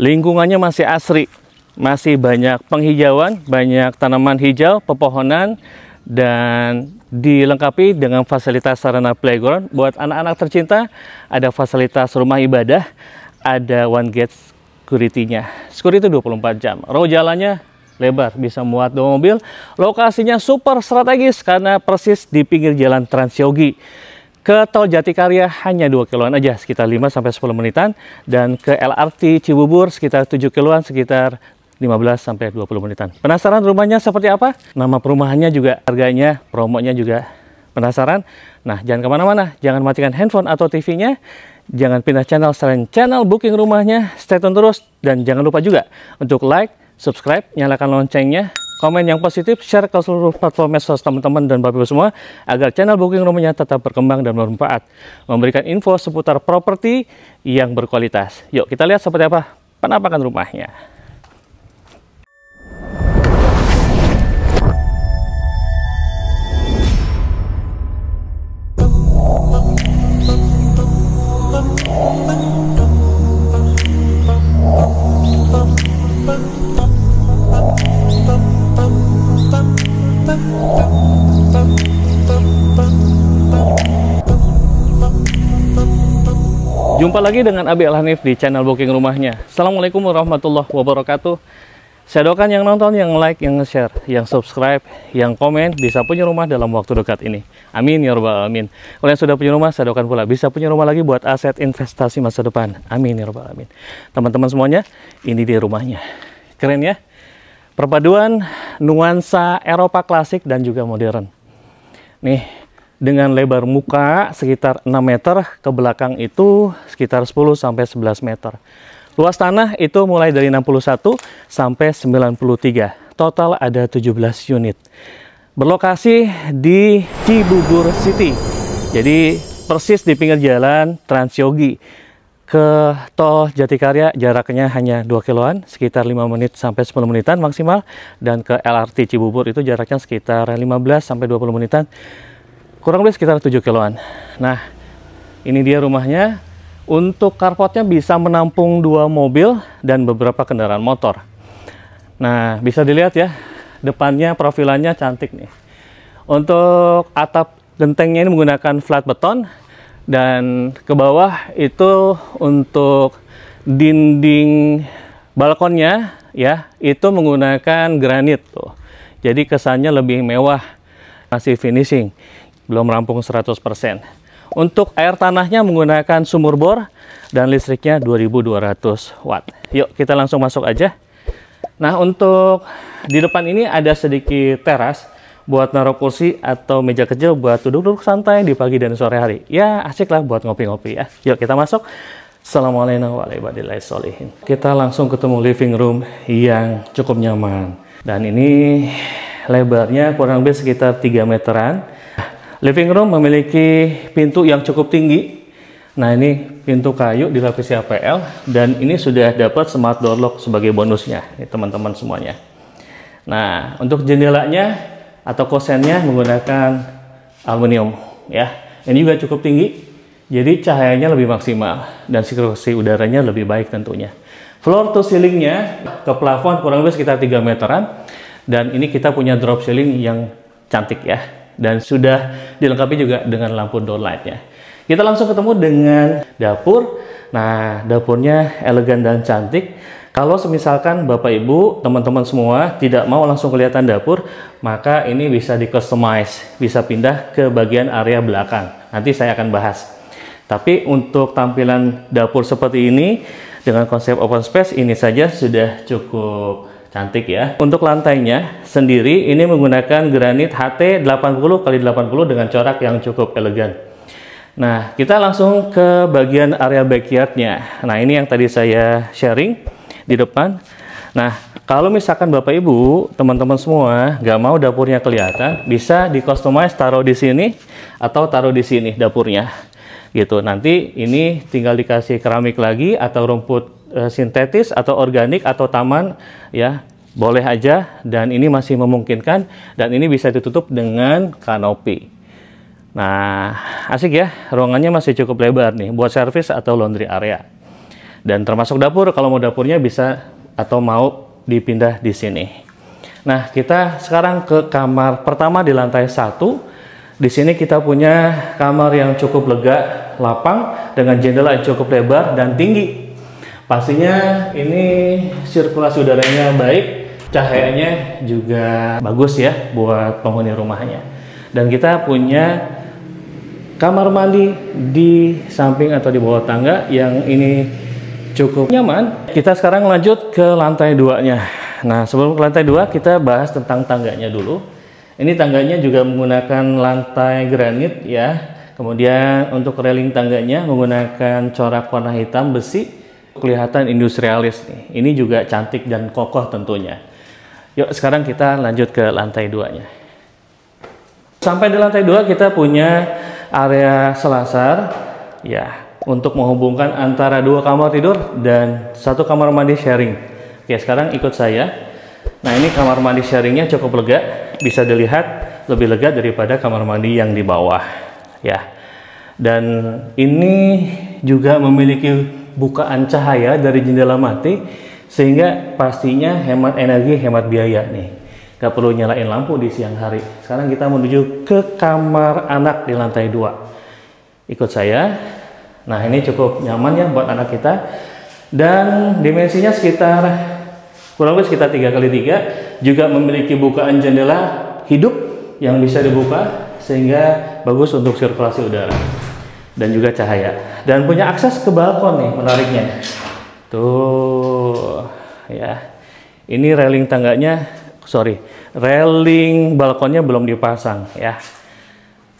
lingkungannya masih asri, masih banyak penghijauan, banyak tanaman hijau, pepohonan, dan dilengkapi dengan fasilitas sarana playground. Buat anak-anak tercinta, ada fasilitas rumah ibadah, ada one gate security-nya. Security 24 jam. Row jalannya lebar, bisa muat dua mobil. Lokasinya super strategis karena persis di pinggir jalan Transyogi. Ke tol Jatikarya hanya 2 kiloan aja, sekitar 5 sampai 10 menitan dan ke LRT Cibubur sekitar 7 kiloan sekitar 15 sampai 20 menitan. Penasaran rumahnya seperti apa? Nama perumahannya juga, harganya, promonya juga penasaran? Nah, jangan kemana-mana, jangan matikan handphone atau TV-nya, jangan pindah channel selain channel booking rumahnya, stay tune terus, dan jangan lupa juga untuk like, subscribe, nyalakan loncengnya, komen yang positif, share ke seluruh platform medsos teman-teman dan bapak-bapak semua agar channel Booking Rumahnya tetap berkembang dan bermanfaat, memberikan info seputar properti yang berkualitas. Yuk kita lihat seperti apa penampakan rumahnya. Oh. Jumpa lagi dengan Abi Alhanif di channel Booking Rumahnya. Assalamualaikum warahmatullahi wabarakatuh. Saya doakan yang nonton, yang like, yang share, yang subscribe, yang komen bisa punya rumah dalam waktu dekat ini. Amin ya rabbal alamin. Kalau yang sudah punya rumah, saya doakan pula bisa punya rumah lagi buat aset investasi masa depan. Amin ya rabbal alamin. Teman-teman semuanya, ini dia rumahnya. Keren ya? Perpaduan nuansa Eropa klasik dan juga modern. Nih, dengan lebar muka sekitar 6 meter, ke belakang itu sekitar 10 sampai 11 meter. Luas tanah itu mulai dari 61 sampai 93. Total ada 17 unit. Berlokasi di Cibubur City. Jadi persis di pinggir jalan Transyogi. Ke tol Jatikarya jaraknya hanya 2 kiloan, sekitar 5 menit sampai 10 menitan maksimal. Dan ke LRT Cibubur itu jaraknya sekitar 15 sampai 20 menitan kurang lebih sekitar 7 kiloan. Nah, ini dia rumahnya. Untuk carportnya bisa menampung dua mobil dan beberapa kendaraan motor. Nah, bisa dilihat ya, depannya profilannya cantik nih. Untuk atap gentengnya ini menggunakan flat beton dan ke bawah itu untuk dinding balkonnya ya, itu menggunakan granit tuh. Jadi kesannya lebih mewah masih finishing belum rampung 100%. Untuk air tanahnya menggunakan sumur bor dan listriknya 2200 watt. Yuk kita langsung masuk aja. Nah untuk di depan ini ada sedikit teras buat naruh kursi atau meja kecil buat duduk-duduk santai di pagi dan sore hari. Ya asik lah buat ngopi-ngopi ya. Yuk kita masuk. Assalamualaikum warahmatullahi wabarakatuh. Kita langsung ketemu living room yang cukup nyaman. Dan ini lebarnya kurang lebih sekitar 3 meteran Living room memiliki pintu yang cukup tinggi. Nah ini pintu kayu dilapisi APL dan ini sudah dapat smart door lock sebagai bonusnya, teman-teman semuanya. Nah untuk jendelanya atau kosennya menggunakan aluminium ya. Ini juga cukup tinggi, jadi cahayanya lebih maksimal dan sirkulasi udaranya lebih baik tentunya. Floor to ceilingnya ke plafon kurang lebih sekitar 3 meteran dan ini kita punya drop ceiling yang cantik ya dan sudah dilengkapi juga dengan lampu door light ya. Kita langsung ketemu dengan dapur. Nah, dapurnya elegan dan cantik. Kalau semisalkan Bapak Ibu, teman-teman semua tidak mau langsung kelihatan dapur, maka ini bisa di customize, bisa pindah ke bagian area belakang. Nanti saya akan bahas. Tapi untuk tampilan dapur seperti ini dengan konsep open space ini saja sudah cukup Cantik ya. Untuk lantainya sendiri ini menggunakan granit HT 80 x 80 dengan corak yang cukup elegan. Nah, kita langsung ke bagian area backyardnya. Nah, ini yang tadi saya sharing di depan. Nah, kalau misalkan Bapak Ibu, teman-teman semua nggak mau dapurnya kelihatan, bisa di customize taruh di sini atau taruh di sini dapurnya. Gitu. Nanti ini tinggal dikasih keramik lagi atau rumput Eh, sintetis atau organik atau taman ya boleh aja dan ini masih memungkinkan dan ini bisa ditutup dengan kanopi. Nah, asik ya, ruangannya masih cukup lebar nih buat service atau laundry area. Dan termasuk dapur kalau mau dapurnya bisa atau mau dipindah di sini. Nah, kita sekarang ke kamar pertama di lantai satu. Di sini kita punya kamar yang cukup lega, lapang dengan jendela yang cukup lebar dan tinggi Pastinya ini sirkulasi udaranya baik, cahayanya juga bagus ya buat penghuni rumahnya. Dan kita punya kamar mandi di samping atau di bawah tangga yang ini cukup nyaman. Kita sekarang lanjut ke lantai duanya. Nah, sebelum ke lantai dua kita bahas tentang tangganya dulu. Ini tangganya juga menggunakan lantai granit ya. Kemudian untuk railing tangganya menggunakan corak warna hitam besi kelihatan industrialis nih. Ini juga cantik dan kokoh tentunya. Yuk sekarang kita lanjut ke lantai duanya. Sampai di lantai dua kita punya area selasar ya untuk menghubungkan antara dua kamar tidur dan satu kamar mandi sharing. Oke sekarang ikut saya. Nah ini kamar mandi sharingnya cukup lega, bisa dilihat lebih lega daripada kamar mandi yang di bawah ya dan ini juga memiliki bukaan cahaya dari jendela mati sehingga pastinya hemat energi, hemat biaya nih. Gak perlu nyalain lampu di siang hari. Sekarang kita menuju ke kamar anak di lantai dua. Ikut saya. Nah ini cukup nyaman ya buat anak kita. Dan dimensinya sekitar kurang lebih sekitar 3 kali 3 juga memiliki bukaan jendela hidup yang bisa dibuka sehingga bagus untuk sirkulasi udara dan juga cahaya dan punya akses ke balkon nih menariknya tuh ya ini railing tangganya sorry railing balkonnya belum dipasang ya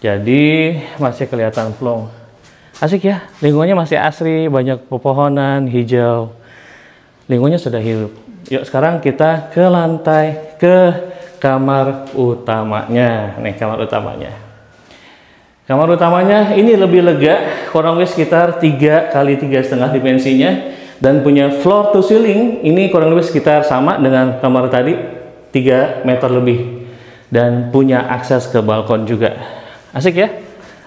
jadi masih kelihatan plong asik ya lingkungannya masih asri banyak pepohonan hijau lingkungannya sudah hidup yuk sekarang kita ke lantai ke kamar utamanya nih kamar utamanya Kamar utamanya ini lebih lega, kurang lebih sekitar 3 kali tiga setengah dimensinya dan punya floor to ceiling ini kurang lebih sekitar sama dengan kamar tadi 3 meter lebih dan punya akses ke balkon juga. Asik ya?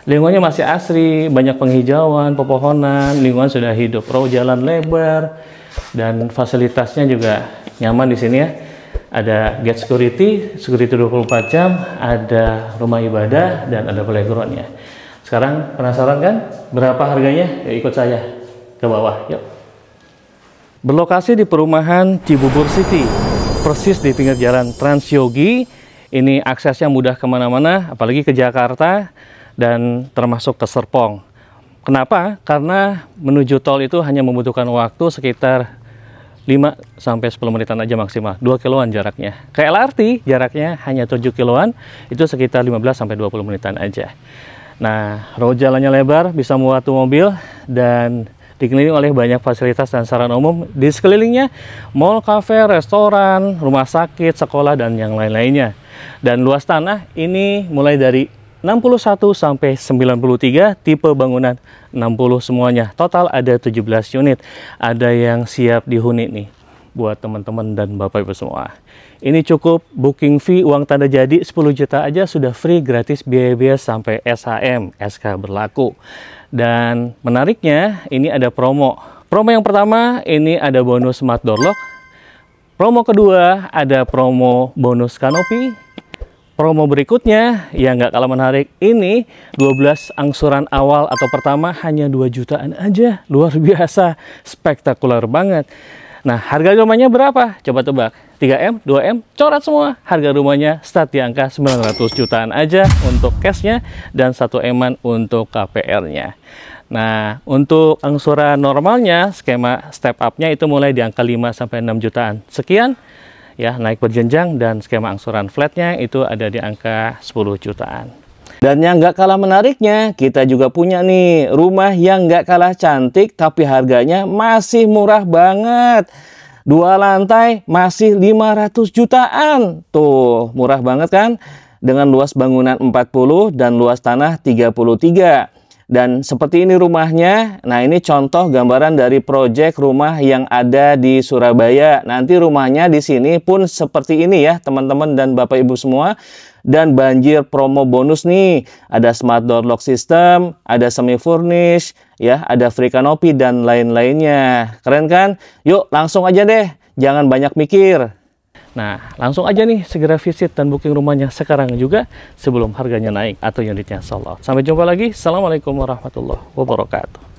Lingkungannya masih asri, banyak penghijauan, pepohonan, lingkungan sudah hidup, raw jalan lebar, dan fasilitasnya juga nyaman di sini ya ada gate security, security 24 jam, ada rumah ibadah, dan ada playgroundnya. Sekarang penasaran kan? Berapa harganya? Ya, ikut saya ke bawah, yuk. Berlokasi di perumahan Cibubur City, persis di pinggir jalan Transyogi. Ini aksesnya mudah kemana-mana, apalagi ke Jakarta dan termasuk ke Serpong. Kenapa? Karena menuju tol itu hanya membutuhkan waktu sekitar 5 sampai 10 menitan aja maksimal 2 kiloan jaraknya ke LRT jaraknya hanya 7 kiloan itu sekitar 15 sampai 20 menitan aja nah road jalannya lebar bisa muat mobil dan dikelilingi oleh banyak fasilitas dan sarana umum di sekelilingnya mall, kafe, restoran, rumah sakit, sekolah dan yang lain-lainnya dan luas tanah ini mulai dari 61 sampai 93 tipe bangunan 60 semuanya. Total ada 17 unit. Ada yang siap dihuni nih buat teman-teman dan Bapak Ibu semua. Ini cukup booking fee uang tanda jadi 10 juta aja sudah free gratis biaya-biaya sampai SHM, SK berlaku. Dan menariknya ini ada promo. Promo yang pertama ini ada bonus smart door lock. Promo kedua ada promo bonus kanopi Promo berikutnya yang nggak kalah menarik ini 12 angsuran awal atau pertama hanya 2 jutaan aja. Luar biasa, spektakuler banget. Nah, harga rumahnya berapa? Coba tebak. 3M, 2M, coret semua. Harga rumahnya start di angka 900 jutaan aja untuk cashnya dan 1 eman untuk KPR-nya. Nah, untuk angsuran normalnya, skema step up-nya itu mulai di angka 5 sampai 6 jutaan. Sekian ya naik berjenjang dan skema angsuran flatnya itu ada di angka 10 jutaan. Dan yang nggak kalah menariknya, kita juga punya nih rumah yang nggak kalah cantik tapi harganya masih murah banget. Dua lantai masih 500 jutaan. Tuh, murah banget kan? Dengan luas bangunan 40 dan luas tanah 33. Dan seperti ini rumahnya. Nah, ini contoh gambaran dari proyek rumah yang ada di Surabaya. Nanti rumahnya di sini pun seperti ini ya, teman-teman dan Bapak Ibu semua. Dan banjir promo bonus nih, ada smart door lock system, ada semi furnish, ya, ada free canopy dan lain-lainnya. Keren kan? Yuk, langsung aja deh. Jangan banyak mikir. Nah, langsung aja nih segera visit dan booking rumahnya sekarang juga sebelum harganya naik atau unitnya sold Sampai jumpa lagi. Assalamualaikum warahmatullahi wabarakatuh.